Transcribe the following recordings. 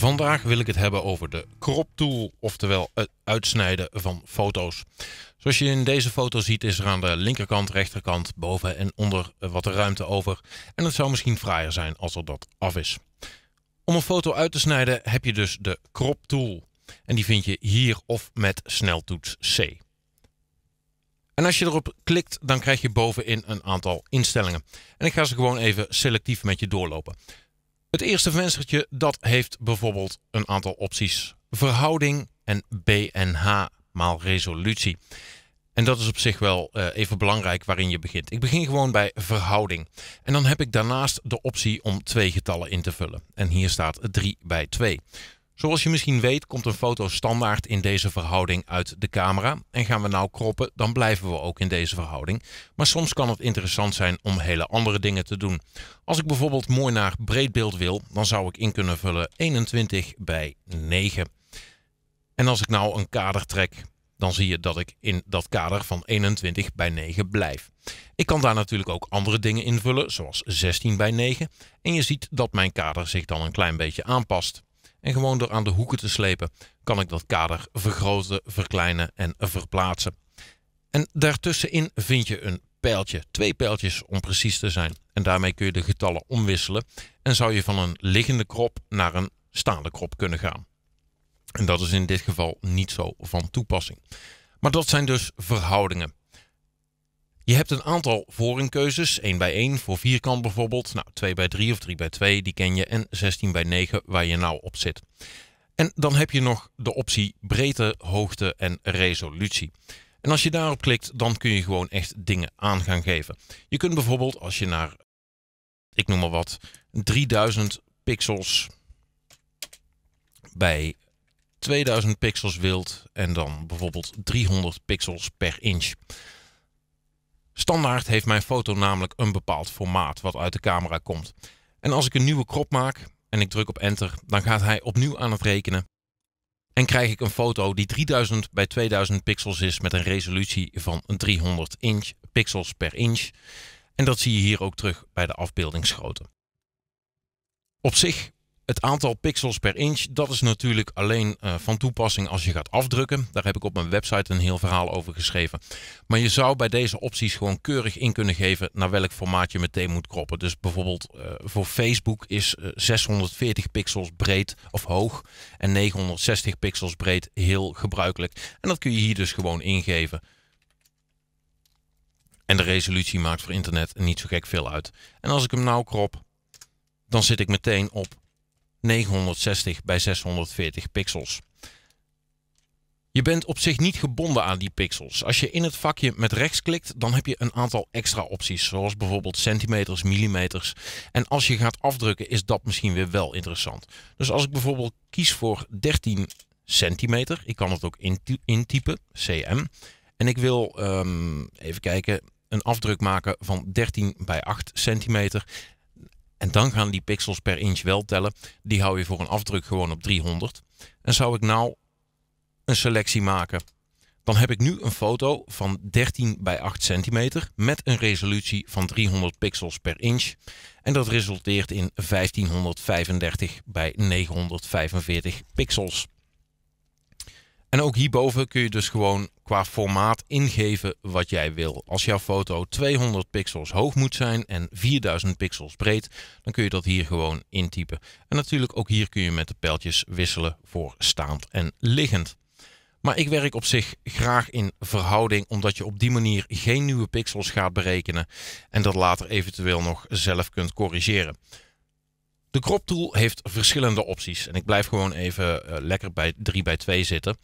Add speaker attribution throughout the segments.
Speaker 1: Vandaag wil ik het hebben over de crop tool, oftewel het uitsnijden van foto's. Zoals je in deze foto ziet is er aan de linkerkant, rechterkant, boven en onder wat ruimte over. En het zou misschien fraaier zijn als er dat af is. Om een foto uit te snijden heb je dus de crop tool. En die vind je hier of met sneltoets C. En als je erop klikt, dan krijg je bovenin een aantal instellingen. En ik ga ze gewoon even selectief met je doorlopen. Het eerste venstertje dat heeft bijvoorbeeld een aantal opties. Verhouding en BNH maal resolutie. En dat is op zich wel eh, even belangrijk waarin je begint. Ik begin gewoon bij verhouding. En dan heb ik daarnaast de optie om twee getallen in te vullen. En hier staat 3 bij 2. Zoals je misschien weet komt een foto standaard in deze verhouding uit de camera. En gaan we nou kroppen, dan blijven we ook in deze verhouding. Maar soms kan het interessant zijn om hele andere dingen te doen. Als ik bijvoorbeeld mooi naar breed beeld wil, dan zou ik in kunnen vullen 21 bij 9. En als ik nou een kader trek, dan zie je dat ik in dat kader van 21 bij 9 blijf. Ik kan daar natuurlijk ook andere dingen invullen, zoals 16 bij 9. En je ziet dat mijn kader zich dan een klein beetje aanpast. En gewoon door aan de hoeken te slepen kan ik dat kader vergroten, verkleinen en verplaatsen. En daartussenin vind je een pijltje, twee pijltjes om precies te zijn. En daarmee kun je de getallen omwisselen en zou je van een liggende krop naar een staande krop kunnen gaan. En dat is in dit geval niet zo van toepassing. Maar dat zijn dus verhoudingen. Je hebt een aantal voorinkeuzes, 1 bij 1 voor vierkant bijvoorbeeld, nou, 2 bij 3 of 3 bij 2, die ken je, en 16 bij 9 waar je nou op zit. En dan heb je nog de optie breedte, hoogte en resolutie. En als je daarop klikt, dan kun je gewoon echt dingen aan gaan geven. Je kunt bijvoorbeeld als je naar, ik noem maar wat, 3000 pixels bij 2000 pixels wilt en dan bijvoorbeeld 300 pixels per inch. Standaard heeft mijn foto namelijk een bepaald formaat wat uit de camera komt. En als ik een nieuwe crop maak en ik druk op enter, dan gaat hij opnieuw aan het rekenen. En krijg ik een foto die 3000 bij 2000 pixels is met een resolutie van 300 inch, pixels per inch. En dat zie je hier ook terug bij de afbeeldingsgrootte. Op zich het aantal pixels per inch, dat is natuurlijk alleen eh, van toepassing als je gaat afdrukken. Daar heb ik op mijn website een heel verhaal over geschreven. Maar je zou bij deze opties gewoon keurig in kunnen geven naar welk formaat je meteen moet kroppen. Dus bijvoorbeeld eh, voor Facebook is 640 eh, pixels breed of hoog en 960 pixels breed heel gebruikelijk. En dat kun je hier dus gewoon ingeven. En de resolutie maakt voor internet niet zo gek veel uit. En als ik hem nou krop, dan zit ik meteen op 960 bij 640 pixels. Je bent op zich niet gebonden aan die pixels. Als je in het vakje met rechts klikt, dan heb je een aantal extra opties, zoals bijvoorbeeld centimeters, millimeters. En als je gaat afdrukken, is dat misschien weer wel interessant. Dus als ik bijvoorbeeld kies voor 13 centimeter, ik kan het ook intypen, cm. En ik wil, ehm, even kijken, een afdruk maken van 13 bij 8 centimeter. En dan gaan die pixels per inch wel tellen. Die hou je voor een afdruk gewoon op 300. En zou ik nou een selectie maken. Dan heb ik nu een foto van 13 bij 8 centimeter met een resolutie van 300 pixels per inch. En dat resulteert in 1535 bij 945 pixels. En ook hierboven kun je dus gewoon qua formaat ingeven wat jij wil. Als jouw foto 200 pixels hoog moet zijn en 4000 pixels breed, dan kun je dat hier gewoon intypen. En natuurlijk ook hier kun je met de pijltjes wisselen voor staand en liggend. Maar ik werk op zich graag in verhouding, omdat je op die manier geen nieuwe pixels gaat berekenen en dat later eventueel nog zelf kunt corrigeren. De crop tool heeft verschillende opties. En ik blijf gewoon even eh, lekker bij 3 bij 2 zitten.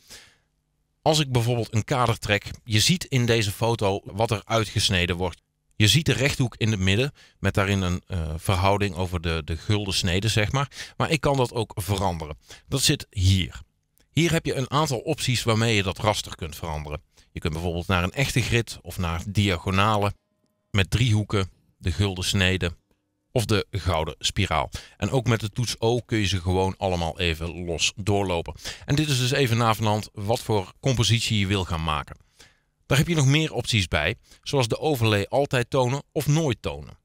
Speaker 1: Als ik bijvoorbeeld een kader trek, je ziet in deze foto wat er uitgesneden wordt. Je ziet de rechthoek in het midden met daarin een eh, verhouding over de, de gulden snede, zeg maar. Maar ik kan dat ook veranderen. Dat zit hier. Hier heb je een aantal opties waarmee je dat raster kunt veranderen. Je kunt bijvoorbeeld naar een echte grid of naar diagonale met driehoeken, de gulden snede, of de gouden spiraal. En ook met de toets O kun je ze gewoon allemaal even los doorlopen. En dit is dus even hand wat voor compositie je wil gaan maken. Daar heb je nog meer opties bij, zoals de overlay altijd tonen of nooit tonen.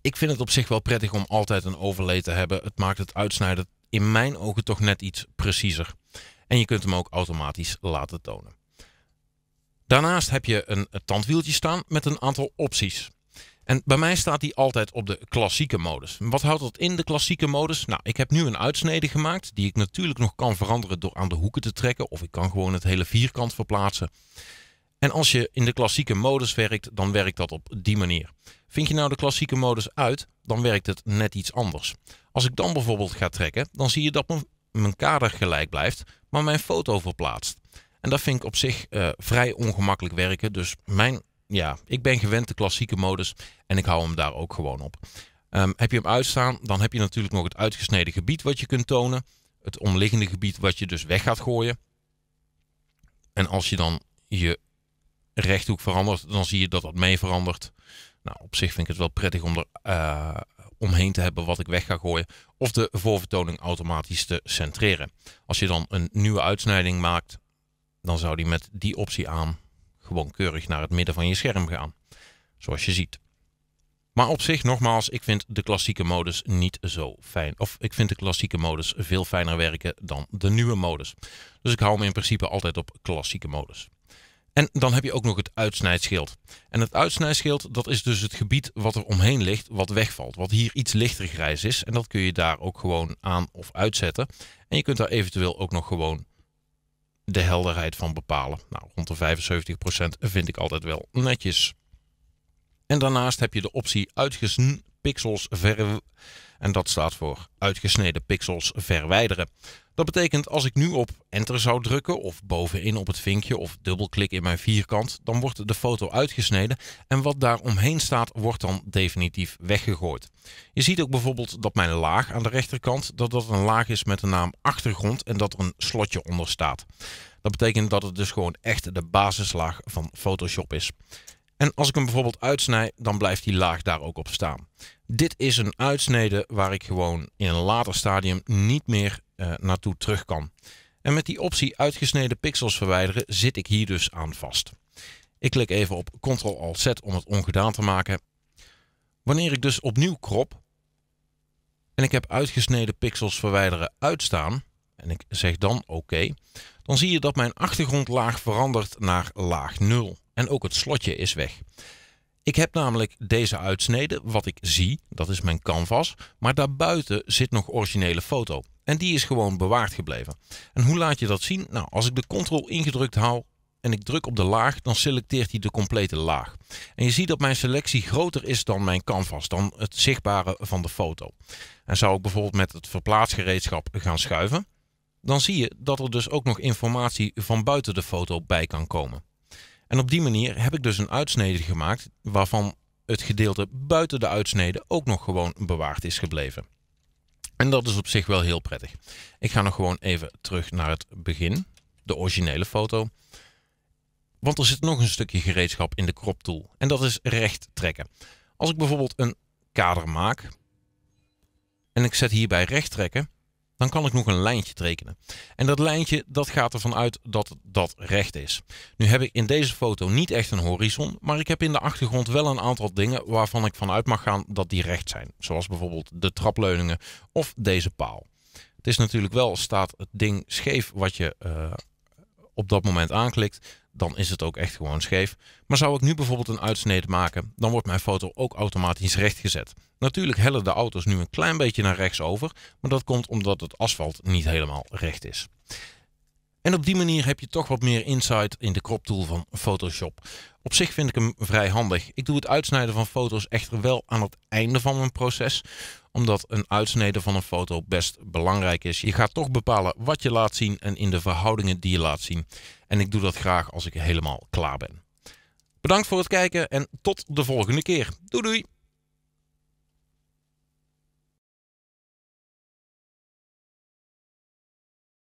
Speaker 1: Ik vind het op zich wel prettig om altijd een overlay te hebben. Het maakt het uitsnijden in mijn ogen toch net iets preciezer. En je kunt hem ook automatisch laten tonen. Daarnaast heb je een tandwieltje staan met een aantal opties. En bij mij staat die altijd op de klassieke modus. Wat houdt dat in, de klassieke modus? Nou, ik heb nu een uitsnede gemaakt, die ik natuurlijk nog kan veranderen door aan de hoeken te trekken. Of ik kan gewoon het hele vierkant verplaatsen. En als je in de klassieke modus werkt, dan werkt dat op die manier. Vind je nou de klassieke modus uit, dan werkt het net iets anders. Als ik dan bijvoorbeeld ga trekken, dan zie je dat mijn, kader gelijk blijft, maar mijn foto verplaatst. En dat vind ik op zich eh, vrij ongemakkelijk werken. Dus mijn ja, ik ben gewend de klassieke modus en ik hou hem daar ook gewoon op. Ehm, heb je hem uitstaan, dan heb je natuurlijk nog het uitgesneden gebied wat je kunt tonen. Het omliggende gebied wat je dus weg gaat gooien. En als je dan je rechthoek verandert, dan zie je dat dat mee verandert. Nou, op zich vind ik het wel prettig om er eh, omheen te hebben wat ik weg ga gooien. Of de voorvertoning automatisch te centreren. Als je dan een nieuwe uitsnijding maakt, dan zou die met die optie aan gewoon keurig naar het midden van je scherm gaan. Zoals je ziet. Maar op zich, nogmaals, ik vind de klassieke modus niet zo fijn. Of ik vind de klassieke modus veel fijner werken dan de nieuwe modus. Dus ik hou me in principe altijd op klassieke modus. En dan heb je ook nog het uitsnijdschild. En het uitsnijdschild, dat is dus het gebied wat er omheen ligt, wat wegvalt. Wat hier iets lichter grijs is. En dat kun je daar ook gewoon aan of uitzetten. En je kunt daar eventueel ook nog gewoon de helderheid van bepalen. Nou, rond de 75% vind ik altijd wel netjes. En daarnaast heb je de optie uitgesneden pixels ver... En dat staat voor uitgesneden pixels verwijderen. Dat betekent als ik nu op enter zou drukken of bovenin op het vinkje of dubbelklik in mijn vierkant, dan wordt de foto uitgesneden en wat daar omheen staat wordt dan definitief weggegooid. Je ziet ook bijvoorbeeld dat mijn laag aan de rechterkant, dat dat een laag is met de naam achtergrond en dat er een slotje onder staat. Dat betekent dat het dus gewoon echt de basislaag van Photoshop is. En als ik hem bijvoorbeeld uitsnij, dan blijft die laag daar ook op staan. Dit is een uitsnede waar ik gewoon in een later stadium niet meer eh, naartoe terug kan. En met die optie uitgesneden pixels verwijderen zit ik hier dus aan vast. Ik klik even op Ctrl-Alt-Z om het ongedaan te maken. Wanneer ik dus opnieuw krop en ik heb uitgesneden pixels verwijderen uitstaan en ik zeg dan oké, dan zie je dat mijn achtergrondlaag verandert naar laag 0 en ook het slotje is weg. Ik heb namelijk deze uitsneden, wat ik zie, dat is mijn canvas, maar daarbuiten zit nog originele foto. En die is gewoon bewaard gebleven. En hoe laat je dat zien? Nou, als ik de Ctrl ingedrukt hou en ik druk op de laag, dan selecteert hij de complete laag. En je ziet dat mijn selectie groter is dan mijn canvas, dan het zichtbare van de foto. En zou ik bijvoorbeeld met het verplaatsgereedschap gaan schuiven, dan zie je dat er dus ook nog informatie van buiten de foto bij kan komen. En op die manier heb ik dus een uitsnede gemaakt waarvan het gedeelte buiten de uitsnede ook nog gewoon bewaard is gebleven. En dat is op zich wel heel prettig. Ik ga nog gewoon even terug naar het begin. De originele foto. Want er zit nog een stukje gereedschap in de crop tool. En dat is recht trekken. Als ik bijvoorbeeld een kader maak. En ik zet hierbij recht trekken dan kan ik nog een lijntje tekenen. En dat lijntje dat gaat ervan uit dat dat recht is. Nu heb ik in deze foto niet echt een horizon, maar ik heb in de achtergrond wel een aantal dingen waarvan ik vanuit mag gaan dat die recht zijn. Zoals bijvoorbeeld de trapleuningen of deze paal. Het is natuurlijk wel, staat het ding scheef wat je eh, op dat moment aanklikt, dan is het ook echt gewoon scheef. Maar zou ik nu bijvoorbeeld een uitsnede maken, dan wordt mijn foto ook automatisch rechtgezet. Natuurlijk hellen de auto's nu een klein beetje naar rechts over, maar dat komt omdat het asfalt niet helemaal recht is. En op die manier heb je toch wat meer insight in de crop tool van Photoshop. Op zich vind ik hem vrij handig. Ik doe het uitsnijden van foto's echter wel aan het einde van mijn proces. Omdat een uitsnijden van een foto best belangrijk is. Je gaat toch bepalen wat je laat zien en in de verhoudingen die je laat zien. En ik doe dat graag als ik helemaal klaar ben. Bedankt voor het kijken en tot de volgende keer. Doei doei!